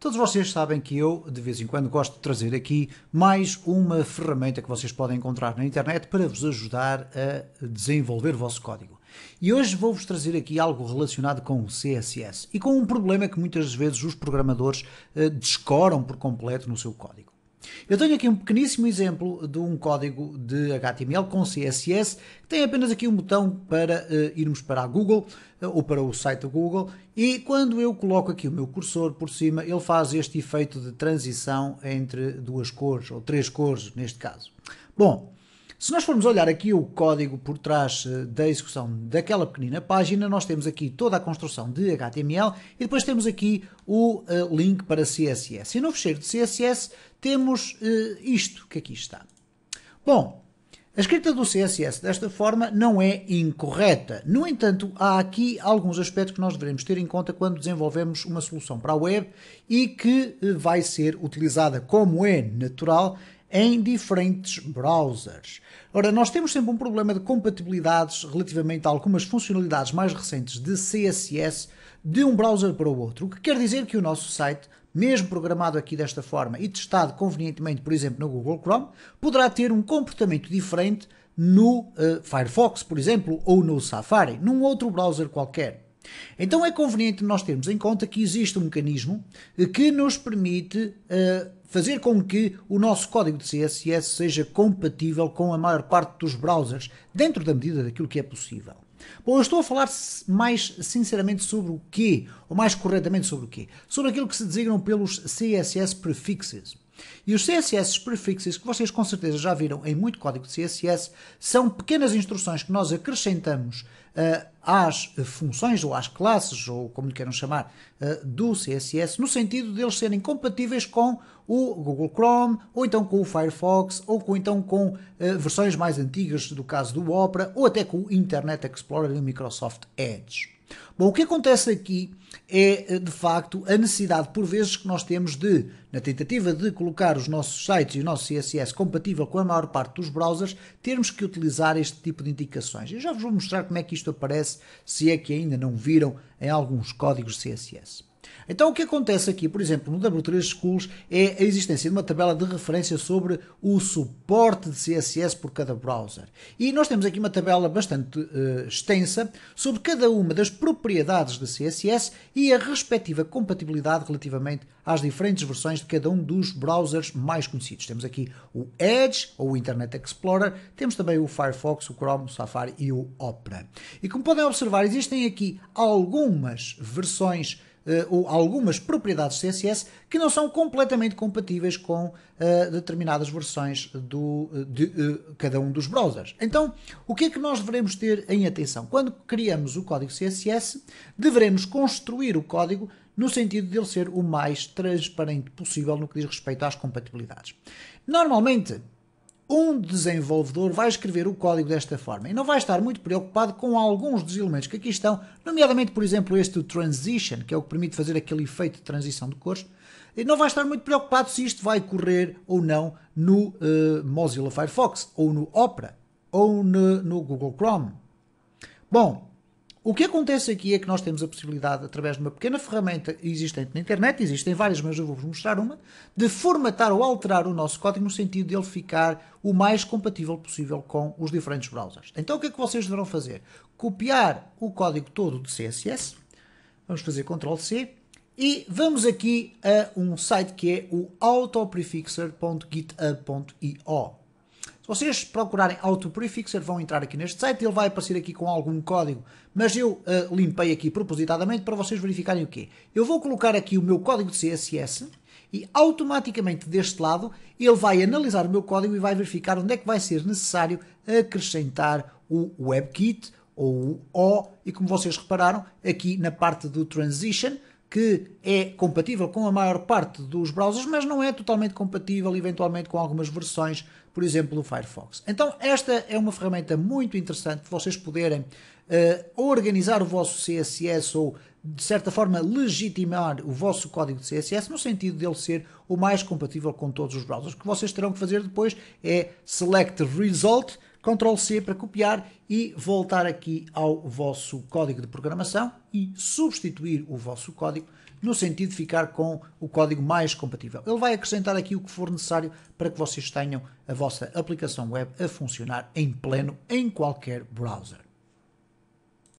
Todos vocês sabem que eu, de vez em quando, gosto de trazer aqui mais uma ferramenta que vocês podem encontrar na internet para vos ajudar a desenvolver o vosso código. E hoje vou-vos trazer aqui algo relacionado com o CSS e com um problema que muitas vezes os programadores uh, descoram por completo no seu código. Eu tenho aqui um pequeníssimo exemplo de um código de HTML com CSS que tem apenas aqui um botão para uh, irmos para a Google uh, ou para o site do Google e quando eu coloco aqui o meu cursor por cima ele faz este efeito de transição entre duas cores ou três cores neste caso. Bom, se nós formos olhar aqui o código por trás eh, da execução daquela pequenina página, nós temos aqui toda a construção de HTML e depois temos aqui o uh, link para CSS. E no fecheiro de CSS temos uh, isto que aqui está. Bom, a escrita do CSS desta forma não é incorreta. No entanto, há aqui alguns aspectos que nós devemos ter em conta quando desenvolvemos uma solução para a web e que vai ser utilizada, como é natural, em diferentes browsers. Ora, nós temos sempre um problema de compatibilidades relativamente a algumas funcionalidades mais recentes de CSS de um browser para o outro, o que quer dizer que o nosso site mesmo programado aqui desta forma e testado convenientemente, por exemplo, no Google Chrome, poderá ter um comportamento diferente no uh, Firefox, por exemplo, ou no Safari, num outro browser qualquer. Então é conveniente nós termos em conta que existe um mecanismo que nos permite uh, fazer com que o nosso código de CSS seja compatível com a maior parte dos browsers, dentro da medida daquilo que é possível. Bom, eu estou a falar mais sinceramente sobre o quê, ou mais corretamente sobre o quê? Sobre aquilo que se designam pelos CSS prefixes. E os CSS prefixes, que vocês com certeza já viram em muito código de CSS, são pequenas instruções que nós acrescentamos uh, às funções ou às classes, ou como lhe queiram chamar, uh, do CSS, no sentido deles serem compatíveis com o Google Chrome, ou então com o Firefox, ou com, então com uh, versões mais antigas, do caso do Opera, ou até com o Internet Explorer e o Microsoft Edge. Bom, o que acontece aqui é eh, de facto a necessidade, por vezes, que nós temos de, na tentativa de colocar os nossos sites e o nosso CSS compatível com a maior parte dos browsers, termos que utilizar este tipo de indicações. Eu já vos vou mostrar como é que isto aparece, se é que ainda não viram em alguns códigos CSS. Então o que acontece aqui, por exemplo, no W3 Schools é a existência de uma tabela de referência sobre o suporte de CSS por cada browser. E nós temos aqui uma tabela bastante uh, extensa sobre cada uma das propriedades de CSS e a respectiva compatibilidade relativamente às diferentes versões de cada um dos browsers mais conhecidos. Temos aqui o Edge ou o Internet Explorer, temos também o Firefox, o Chrome, o Safari e o Opera. E como podem observar, existem aqui algumas versões uh, algumas propriedades CSS que não são completamente compatíveis com uh, determinadas versões do, eh, de uh, cada um dos browsers. Então, o que é que nós devemos ter em atenção? Quando criamos o código CSS, devemos construir o código no sentido de ele ser o mais transparente possível no que diz respeito às compatibilidades. Normalmente, um desenvolvedor vai escrever o código desta forma e não vai estar muito preocupado com alguns dos elementos que aqui estão, nomeadamente, por exemplo, este do transition, que é o que permite fazer aquele efeito de transição de cores, e não vai estar muito preocupado se isto vai correr ou não no uh, Mozilla Firefox, ou no Opera, ou no, no Google Chrome. Bom, o que acontece aqui é que nós temos a possibilidade, através de uma pequena ferramenta existente na internet, existem várias, mas eu vou-vos mostrar uma, de formatar ou alterar o nosso código no sentido de ele ficar o mais compatível possível com os diferentes browsers. Então o que é que vocês deverão fazer? Copiar o código todo de CSS, vamos fazer Ctrl-C, e vamos aqui a um site que é o autoprefixer.github.io vocês procurarem Autoprefixer, vão entrar aqui neste site, ele vai aparecer aqui com algum código, mas eu uh, limpei aqui propositadamente para vocês verificarem o quê. Eu vou colocar aqui o meu código de CSS e automaticamente deste lado ele vai analisar o meu código e vai verificar onde é que vai ser necessário acrescentar o WebKit ou o O, e como vocês repararam, aqui na parte do Transition, que é compatível com a maior parte dos browsers, mas não é totalmente compatível eventualmente com algumas versões, por exemplo, do Firefox. Então, esta é uma ferramenta muito interessante para vocês poderem uh, organizar o vosso CSS ou de certa forma legitimar o vosso código de CSS no sentido dele ser o mais compatível com todos os browsers. O que vocês terão que fazer depois é select result, Ctrl C para copiar e voltar aqui ao vosso código de programação e substituir o vosso código no sentido de ficar com o código mais compatível. Ele vai acrescentar aqui o que for necessário para que vocês tenham a vossa aplicação web a funcionar em pleno em qualquer browser.